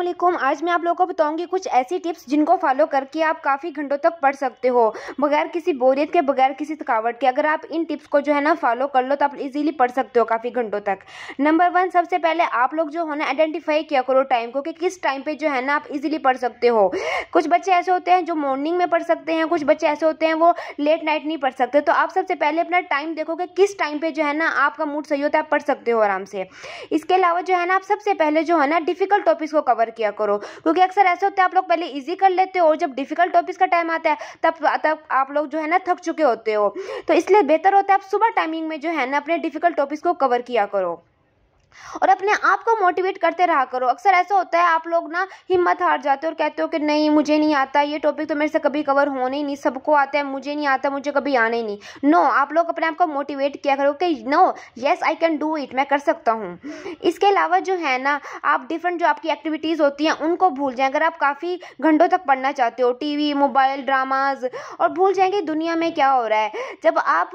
असलम आज मैं आप लोगों को बताऊंगी कुछ ऐसी टिप्स जिनको फॉलो करके आप काफ़ी घंटों तक पढ़ सकते हो बगैर किसी बोरियत के बगैर किसी थकावट के अगर आप इन टिप्स को जो है ना फॉलो कर लो तो आप इजीली पढ़ सकते हो काफ़ी घंटों तक नंबर वन सबसे पहले आप लोग जो है ना आइडेंटिफाई किया करो टाइम को कि किस टाइम पर जो है ना आप ईजिली पढ़ सकते हो कुछ बच्चे ऐसे होते हैं जो मॉर्निंग में पढ़ सकते हैं कुछ बच्चे ऐसे होते हैं वो लेट नाइट नहीं पढ़ सकते तो आप सबसे पहले अपना टाइम देखो कि किस टाइम पर जो है ना आपका मूड सही होता है आप पढ़ सकते हो आराम से इसके अलावा जो है ना आप सबसे पहले जो है ना डिफिकल्ट टॉपिक्स को कवर कवर किया करो क्योंकि अक्सर ऐसे होते हैं आप लोग पहले ईजी कर लेते हो और जब डिफिकल्ट टॉपिक्स का टाइम आता है तब तब आप लोग जो है ना थक चुके होते हो तो इसलिए बेहतर होता है आप सुबह टाइमिंग में जो है ना अपने डिफिकल्ट टॉपिक्स को कवर किया करो और अपने आप को मोटिवेट करते रहा करो अक्सर ऐसा होता है आप लोग ना हिम्मत हार जाते हो और कहते हो कि नहीं मुझे नहीं आता ये टॉपिक तो मेरे से कभी कवर होने ही नहीं सबको आता है मुझे नहीं आता मुझे कभी आने ही नहीं नो आप लोग अपने आप को मोटिवेट किया करो कि no yes I can do it मैं कर सकता हूँ इसके अलावा जो है ना आप डिफरेंट जो आपकी एक्टिविटीज़ होती हैं उनको भूल जाएँ अगर आप काफ़ी घंटों तक पढ़ना चाहते हो टी मोबाइल ड्रामाज और भूल जाएंगे दुनिया में क्या हो रहा है जब आप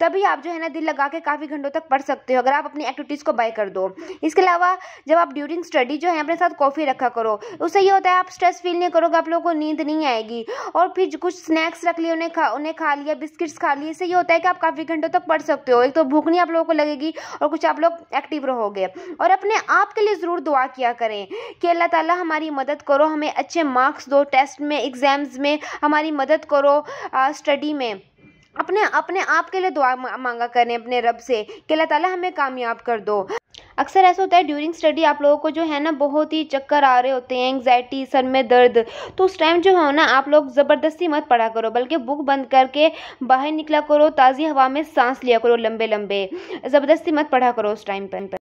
तभी आप जो है ना दिल लगा के काफ़ी घंटों तक पढ़ सकते हो अगर आप अपनी एक्टिविटीज़ को बाय कर दो इसके अलावा जब आप ड्यूरिंग स्टडी जो है अपने साथ कॉफ़ी रखा करो तो उससे ये होता है आप स्ट्रेस फील नहीं करोगे आप लोगों को नींद नहीं आएगी और फिर कुछ स्नैक्स रख लिए उन्हें खा उन्हें खा लिया बिस्किट्स खा लिए इससे ये होता है कि आप काफ़ी घंटों तक पढ़ सकते हो एक तो भूख नहीं आप लोगों को लगेगी और कुछ आप लोग एक्टिव रहोगे और अपने आप के लिए ज़रूर दुआ किया करें कि अल्लाह ताली हमारी मदद करो हमें अच्छे मार्क्स दो टेस्ट में एग्ज़ाम्स में हमारी मदद करो स्टडी में अपने अपने आप के लिए दुआ मांगा करें अपने रब से कि अल्लाह ताला हमें कामयाब कर दो अक्सर ऐसा होता है ड्यूरिंग स्टडी आप लोगों को जो है ना बहुत ही चक्कर आ रहे होते हैं एंग्जाइटी सर में दर्द तो उस टाइम जो हो ना आप लोग ज़बरदस्ती मत पढ़ा करो बल्कि बुक बंद करके बाहर निकला करो ताज़ी हवा में सांस लिया करो लंबे लंबे ज़बरदस्ती मत पढ़ा करो उस टाइम पर